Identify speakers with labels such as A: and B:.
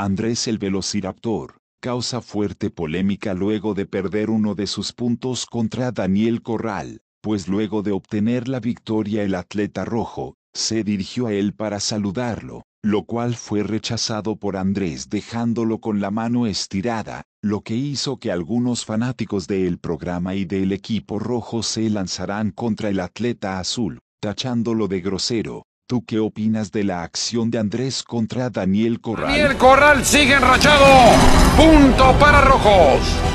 A: Andrés el Velociraptor, causa fuerte polémica luego de perder uno de sus puntos contra Daniel Corral, pues luego de obtener la victoria el atleta rojo, se dirigió a él para saludarlo, lo cual fue rechazado por Andrés dejándolo con la mano estirada, lo que hizo que algunos fanáticos del programa y del equipo rojo se lanzaran contra el atleta azul, tachándolo de grosero, ¿Tú qué opinas de la acción de Andrés contra Daniel Corral? Daniel Corral
B: sigue enrachado. Punto para Rojos.